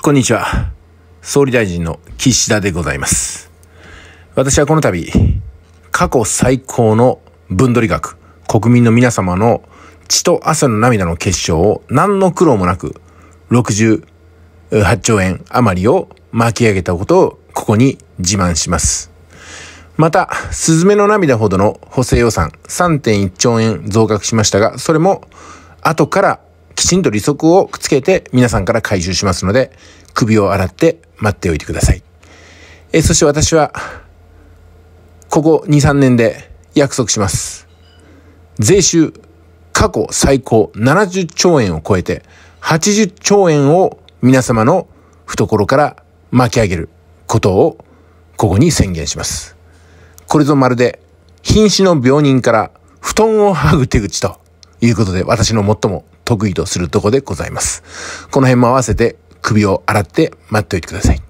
こんにちは。総理大臣の岸田でございます。私はこの度、過去最高の分取り額、国民の皆様の血と汗の涙の結晶を何の苦労もなく、68兆円余りを巻き上げたことをここに自慢します。また、スズメの涙ほどの補正予算3.1兆円増額しましたが、それも後からきちんと利息をくっつけて皆さんから回収しますので、首を洗って待っておいてください。えそして私は、ここ2、3年で約束します。税収、過去最高70兆円を超えて、80兆円を皆様の懐から巻き上げることを、ここに宣言します。これぞまるで、瀕死の病人から布団をはぐ手口ということで、私の最も得意とするとこでございます。この辺も合わせて首を洗って待っておいてください。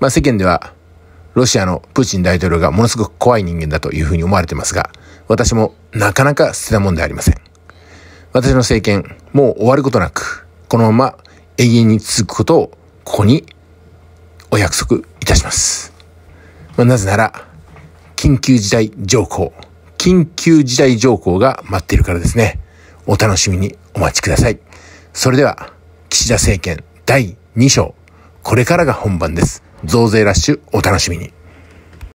まあ世間ではロシアのプーチン大統領がものすごく怖い人間だというふうに思われてますが、私もなかなか捨てたもんではありません。私の政権、もう終わることなく、このまま永遠に続くことをここにお約束いたします。まあ、なぜなら、緊急事態条項、緊急事態条項が待っているからですね。お楽しみにお待ちください。それでは、岸田政権第2章、これからが本番です。増税ラッシュお楽しみに。